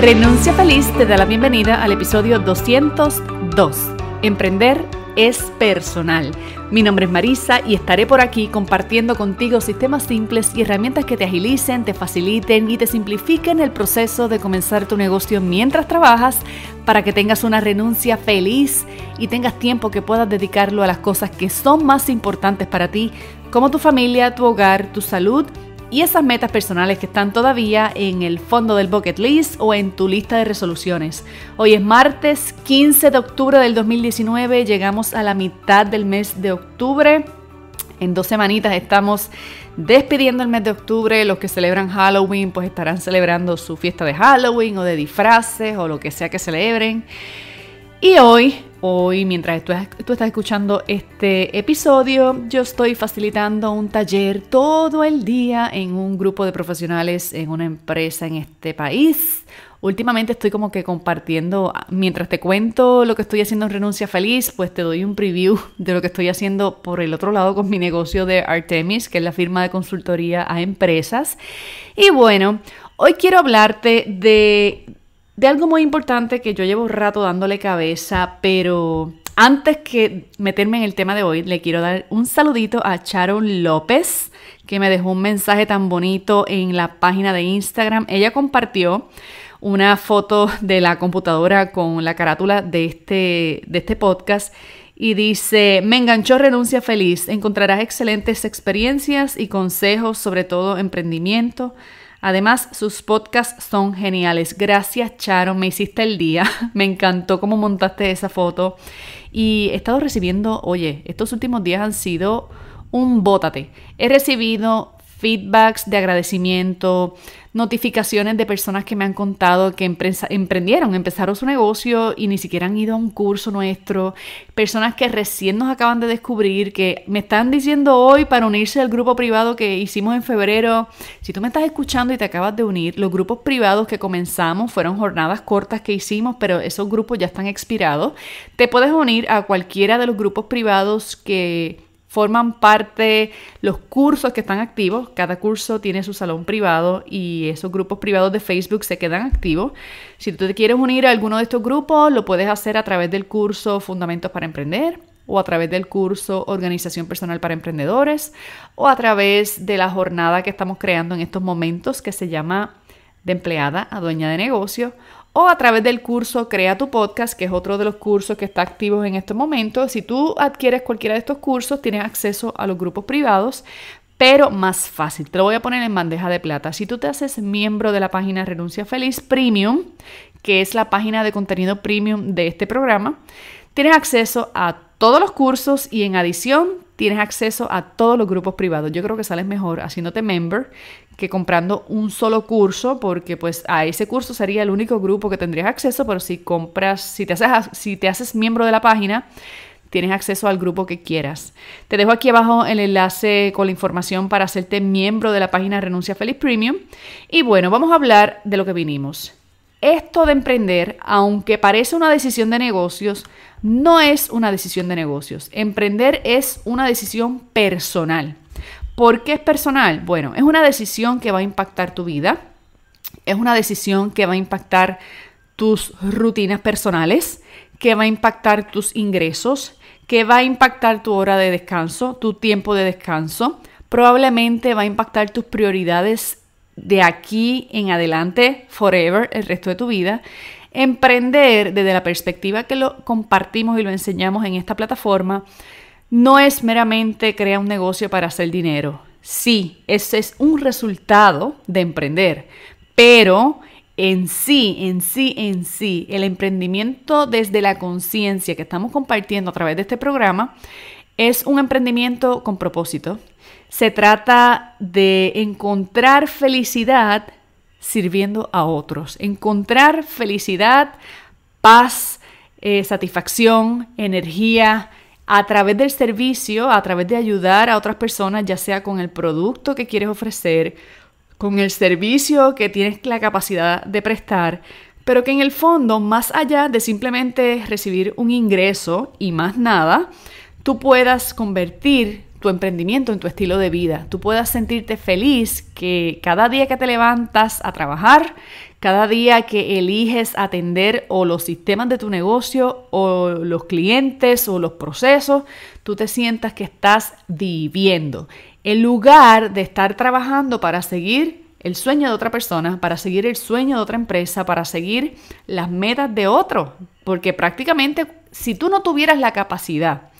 Renuncia Feliz te da la bienvenida al episodio 202. Emprender es personal. Mi nombre es Marisa y estaré por aquí compartiendo contigo sistemas simples y herramientas que te agilicen, te faciliten y te simplifiquen el proceso de comenzar tu negocio mientras trabajas para que tengas una renuncia feliz y tengas tiempo que puedas dedicarlo a las cosas que son más importantes para ti, como tu familia, tu hogar, tu salud y esas metas personales que están todavía en el fondo del bucket list o en tu lista de resoluciones. Hoy es martes 15 de octubre del 2019, llegamos a la mitad del mes de octubre. En dos semanitas estamos despidiendo el mes de octubre. Los que celebran Halloween pues estarán celebrando su fiesta de Halloween o de disfraces o lo que sea que celebren. Y hoy Hoy, mientras tú, estás escuchando este episodio, yo estoy facilitando un taller todo el día en un grupo de profesionales en una empresa en este país. Últimamente estoy como que compartiendo, ah, mientras te cuento lo que estoy haciendo en Renuncia Feliz, pues te doy un preview de lo que estoy haciendo por el otro lado con mi negocio de Artemis, que es la firma de consultoría a empresas. Y bueno, hoy quiero hablarte de de algo muy importante que yo llevo un rato dándole cabeza, pero antes que meterme en el tema de hoy, le quiero dar un saludito a Charon López, que me dejó un mensaje tan bonito en la página de Instagram. Ella compartió una foto de la computadora con la carátula de este, de este podcast y dice, me enganchó Renuncia Feliz, encontrarás excelentes experiencias y consejos sobre todo emprendimiento Además, sus podcasts son geniales. Gracias, Charo, me hiciste el día. Me encantó cómo montaste esa foto. Y he estado recibiendo, oye, estos últimos días han sido un bótate. He recibido feedbacks de agradecimiento, notificaciones de personas que me han contado que emprendieron, empezaron su negocio y ni siquiera han ido a un curso nuestro, personas que recién nos acaban de descubrir, que me están diciendo hoy para unirse al grupo privado que hicimos en febrero. Si tú me estás escuchando y te acabas de unir, los grupos privados que comenzamos fueron jornadas cortas que hicimos, pero esos grupos ya están expirados. Te puedes unir a cualquiera de los grupos privados que forman parte los cursos que están activos. Cada curso tiene su salón privado y esos grupos privados de Facebook se quedan activos. Si tú te quieres unir a alguno de estos grupos, lo puedes hacer a través del curso Fundamentos para Emprender o a través del curso Organización Personal para Emprendedores o a través de la jornada que estamos creando en estos momentos que se llama de empleada a dueña de negocio o a través del curso Crea tu podcast, que es otro de los cursos que está activos en este momento. Si tú adquieres cualquiera de estos cursos, tienes acceso a los grupos privados pero más fácil. Te lo voy a poner en bandeja de plata. Si tú te haces miembro de la página Renuncia Feliz Premium, que es la página de contenido premium de este programa, Tienes acceso a todos los cursos y en adición tienes acceso a todos los grupos privados. Yo creo que sales mejor haciéndote member que comprando un solo curso, porque pues a ese curso sería el único grupo que tendrías acceso, pero si compras, si te haces, si te haces miembro de la página, tienes acceso al grupo que quieras. Te dejo aquí abajo el enlace con la información para hacerte miembro de la página Renuncia Feliz Premium. Y bueno, vamos a hablar de lo que vinimos. Esto de emprender, aunque parece una decisión de negocios, no es una decisión de negocios. Emprender es una decisión personal. ¿Por qué es personal? Bueno, es una decisión que va a impactar tu vida, es una decisión que va a impactar tus rutinas personales, que va a impactar tus ingresos, que va a impactar tu hora de descanso, tu tiempo de descanso, probablemente va a impactar tus prioridades de aquí en adelante, forever, el resto de tu vida, Emprender desde la perspectiva que lo compartimos y lo enseñamos en esta plataforma no es meramente crear un negocio para hacer dinero. Sí, ese es un resultado de emprender, pero en sí, en sí, en sí, el emprendimiento desde la conciencia que estamos compartiendo a través de este programa es un emprendimiento con propósito. Se trata de encontrar felicidad sirviendo a otros. Encontrar felicidad, paz, eh, satisfacción, energía a través del servicio, a través de ayudar a otras personas, ya sea con el producto que quieres ofrecer, con el servicio que tienes la capacidad de prestar, pero que en el fondo, más allá de simplemente recibir un ingreso y más nada, tú puedas convertir emprendimiento, en tu estilo de vida. Tú puedas sentirte feliz que cada día que te levantas a trabajar, cada día que eliges atender o los sistemas de tu negocio o los clientes o los procesos, tú te sientas que estás viviendo. En lugar de estar trabajando para seguir el sueño de otra persona, para seguir el sueño de otra empresa, para seguir las metas de otro. Porque prácticamente si tú no tuvieras la capacidad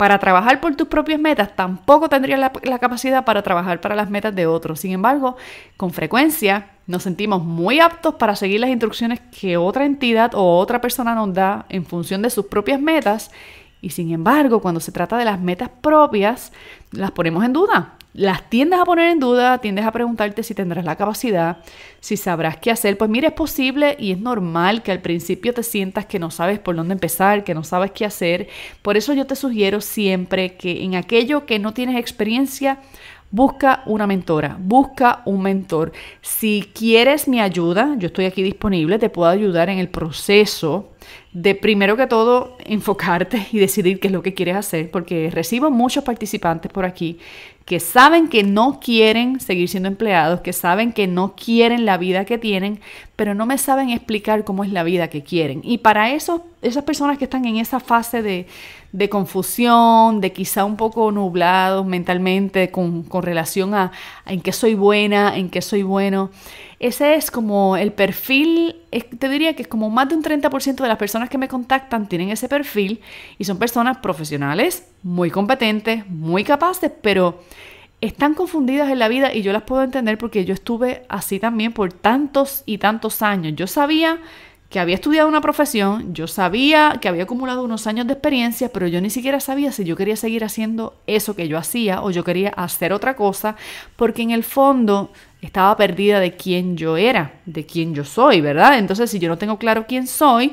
para trabajar por tus propias metas, tampoco tendrías la, capacidad para trabajar para las metas de otros. Sin embargo, con frecuencia nos sentimos muy aptos para seguir las instrucciones que otra entidad o otra persona nos da en función de sus propias metas. Y sin embargo, cuando se trata de las metas propias, las ponemos en duda las tiendes a poner en duda, tiendes a preguntarte si tendrás la capacidad, si sabrás qué hacer. Pues mira, es posible y es normal que al principio te sientas que no sabes por dónde empezar, que no sabes qué hacer. Por eso yo te sugiero siempre que en aquello que no tienes experiencia, busca una mentora, busca un mentor. Si quieres mi ayuda, yo estoy aquí disponible, te puedo ayudar en el proceso de primero que todo enfocarte y decidir qué es lo que quieres hacer, porque recibo muchos participantes por aquí que saben que no quieren seguir siendo empleados, que saben que no quieren la vida que tienen, pero no me saben explicar cómo es la vida que quieren. Y para eso, esas personas que están en esa fase de, confusión, de quizá un poco nublados mentalmente con, con relación a, a en qué soy buena, en qué soy bueno, ese es como el perfil, te diría que es como más de un 30% de las personas que me contactan tienen ese perfil y son personas profesionales, muy competentes, muy capaces, pero están confundidas en la vida y yo las puedo entender porque yo estuve así también por tantos y tantos años. Yo sabía que había estudiado una profesión, yo sabía que había acumulado unos años de experiencia, pero yo ni siquiera sabía si yo quería seguir haciendo eso que yo hacía o yo quería hacer otra cosa, porque en el fondo estaba perdida de quién yo era, de quién yo soy, ¿verdad? Entonces, si yo no tengo claro quién soy,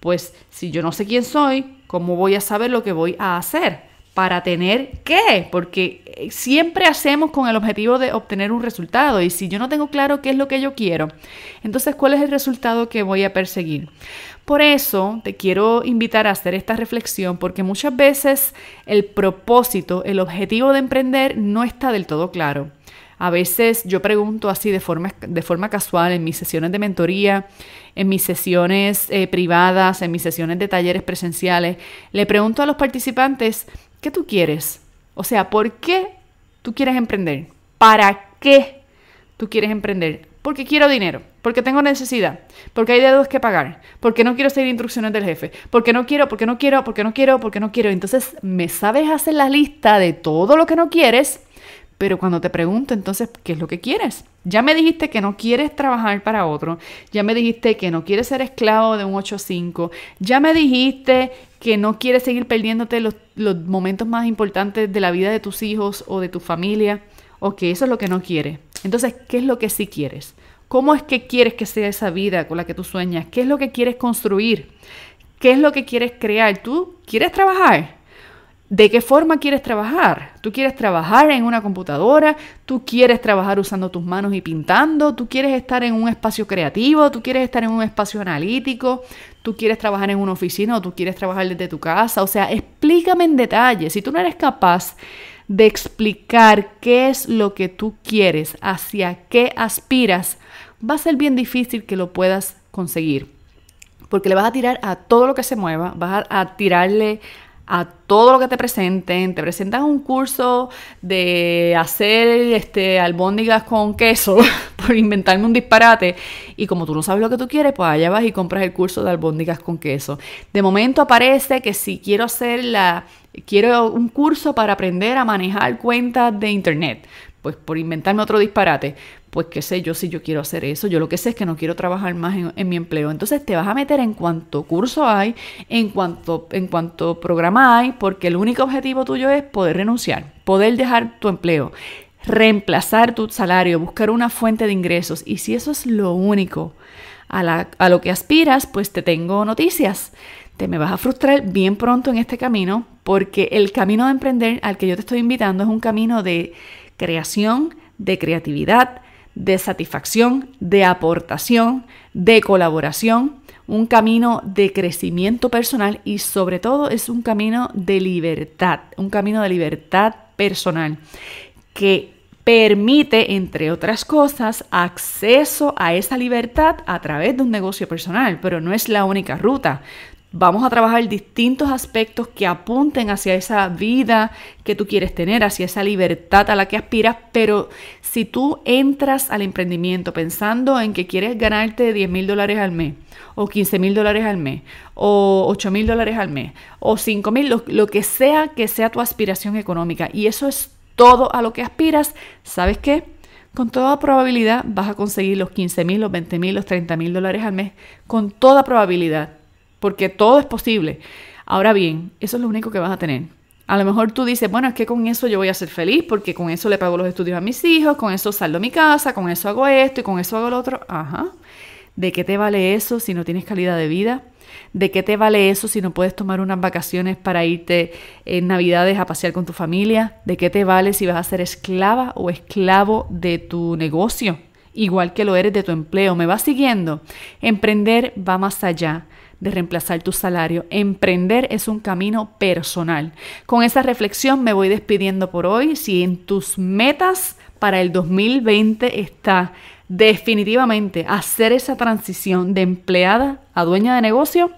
pues si yo no sé quién soy, ¿cómo voy a saber lo que voy a hacer? ¿Para tener qué? Porque eh, siempre hacemos con el objetivo de obtener un resultado y si yo no tengo claro qué es lo que yo quiero, entonces ¿cuál es el resultado que voy a perseguir? Por eso te quiero invitar a hacer esta reflexión porque muchas veces el propósito, el objetivo de emprender no está del todo claro. A veces yo pregunto así de forma, de forma casual en mis sesiones de mentoría, en mis sesiones eh, privadas, en mis sesiones de talleres presenciales, le pregunto a los participantes, ¿qué tú quieres? O sea, ¿por qué tú quieres emprender? ¿Para qué tú quieres emprender? Porque quiero dinero, porque tengo necesidad, porque hay dedos que pagar, porque no quiero seguir instrucciones del jefe, porque no quiero, porque no quiero, porque no quiero, porque no quiero. Entonces me sabes hacer la lista de todo lo que no quieres pero cuando te pregunto entonces, ¿qué es lo que quieres? Ya me dijiste que no quieres trabajar para otro, ya me dijiste que no quieres ser esclavo de un 8-5, ya me dijiste que no quieres seguir perdiéndote los, los, momentos más importantes de la vida de tus hijos o de tu familia, o que eso es lo que no quieres. Entonces, ¿qué es lo que sí quieres? ¿Cómo es que quieres que sea esa vida con la que tú sueñas? ¿Qué es lo que quieres construir? ¿Qué es lo que quieres crear? ¿Tú quieres trabajar? ¿De qué forma quieres trabajar? ¿Tú quieres trabajar en una computadora? ¿Tú quieres trabajar usando tus manos y pintando? ¿Tú quieres estar en un espacio creativo? ¿Tú quieres estar en un espacio analítico? ¿Tú quieres trabajar en una oficina o tú quieres trabajar desde tu casa? O sea, explícame en detalle. Si tú no eres capaz de explicar qué es lo que tú quieres, hacia qué aspiras, va a ser bien difícil que lo puedas conseguir. Porque le vas a tirar a todo lo que se mueva, vas a tirarle a todo lo que te presenten. Te presentan un curso de hacer este, albóndigas con queso, por inventarme un disparate. Y como tú no sabes lo que tú quieres, pues allá vas y compras el curso de albóndigas con queso. De momento aparece que si quiero hacer la. Quiero un curso para aprender a manejar cuentas de internet. Pues por inventarme otro disparate pues qué sé yo si yo quiero hacer eso, yo lo que sé es que no quiero trabajar más en, mi empleo. Entonces te vas a meter en cuanto curso hay, en cuanto, en cuanto programa hay, porque el único objetivo tuyo es poder renunciar, poder dejar tu empleo reemplazar tu salario, buscar una fuente de ingresos. Y si eso es lo único a, a, lo que aspiras, pues te tengo noticias. Te me vas a frustrar bien pronto en este camino porque el camino de emprender al que yo te estoy invitando es un camino de creación, de creatividad, de satisfacción, de aportación, de colaboración, un camino de crecimiento personal y sobre todo es un camino de libertad, un camino de libertad personal que permite, entre otras cosas, acceso a esa libertad a través de un negocio personal, pero no es la única ruta. Vamos a trabajar distintos aspectos que apunten hacia esa vida que tú quieres tener, hacia esa libertad a la que aspiras, pero si tú entras al emprendimiento pensando en que quieres ganarte 10 mil dólares al mes, o 15 mil dólares al mes, o 8 mil dólares al mes, o 5 mil, lo, que sea que sea tu aspiración económica, y eso es todo a lo que aspiras, ¿sabes qué? Con toda probabilidad vas a conseguir los 15 mil, los 20 mil, los 30 mil dólares al mes, con toda probabilidad porque todo es posible. Ahora bien, eso es lo único que vas a tener. A lo mejor tú dices, bueno, es que con eso yo voy a ser feliz porque con eso le pago los estudios a mis hijos, con eso saldo mi casa, con eso hago esto y con eso hago lo otro. Ajá. ¿De qué te vale eso si no tienes calidad de vida? ¿De qué te vale eso si no puedes tomar unas vacaciones para irte en eh, Navidades a pasear con tu familia? ¿De qué te vale si vas a ser esclava o esclavo de tu negocio? Igual que lo eres de tu empleo. ¿Me vas siguiendo? Emprender va más allá de reemplazar tu salario. Emprender es un camino personal. Con esa reflexión me voy despidiendo por hoy. Si en tus metas para el 2020 está definitivamente hacer esa transición de empleada a dueña de negocio,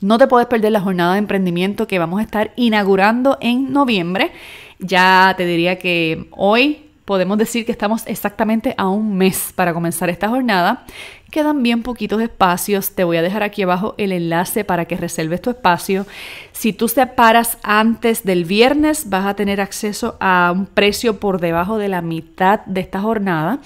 no te puedes perder la jornada de emprendimiento que vamos a estar inaugurando en noviembre. Ya te diría que hoy podemos decir que estamos exactamente a un mes para comenzar esta jornada. Quedan bien poquitos espacios. Te voy a dejar aquí abajo el enlace para que reserves tu espacio. Si tú separas paras antes del viernes, vas a tener acceso a un precio por debajo de la mitad de esta jornada.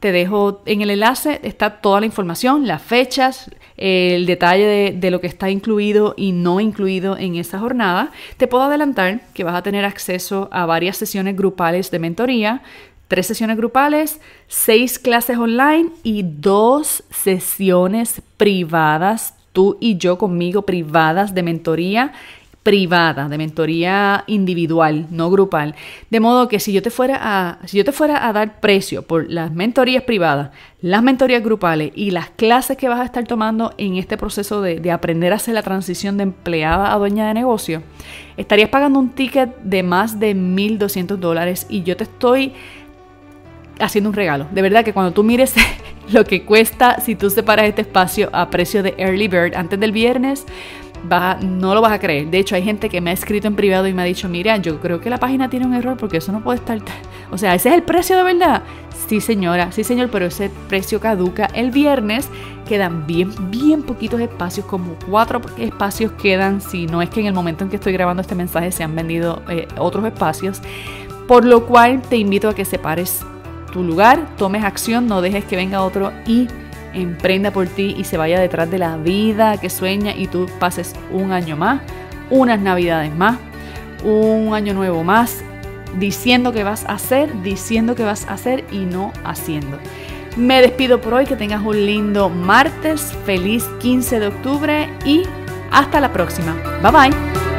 Te dejo en el enlace, está toda la información, las fechas, el detalle de, lo que está incluido y no incluido en esa jornada. Te puedo adelantar que vas a tener acceso a varias sesiones grupales de mentoría, tres sesiones grupales, seis clases online y dos sesiones privadas, tú y yo conmigo privadas de mentoría privada, de mentoría individual, no grupal. De modo que si yo te fuera a, si yo te fuera a dar precio por las mentorías privadas, las mentorías grupales y las clases que vas a estar tomando en este proceso de, de aprender a hacer la transición de empleada a dueña de negocio, estarías pagando un ticket de más de 1.200 dólares y yo te estoy haciendo un regalo. De verdad que cuando tú mires lo que cuesta si tú separas este espacio a precio de early bird antes del viernes, no lo vas a creer. De hecho, hay gente que me ha escrito en privado y me ha dicho, mira yo creo que la página tiene un error porque eso no puede estar... O sea, ese es el precio de verdad. Sí, señora, sí, señor, pero ese precio caduca el viernes. Quedan bien, bien poquitos espacios, como cuatro espacios quedan, si no es que en el momento en que estoy grabando este mensaje se han vendido eh, otros espacios. Por lo cual te invito a que separes tu lugar, tomes acción, no dejes que venga otro y emprenda por ti y se vaya detrás de la vida que sueña y tú pases un año más, unas navidades más, un año nuevo más, diciendo que vas a hacer, diciendo que vas a hacer y no haciendo. Me despido por hoy, que tengas un lindo martes, feliz 15 de octubre y hasta la próxima. Bye bye.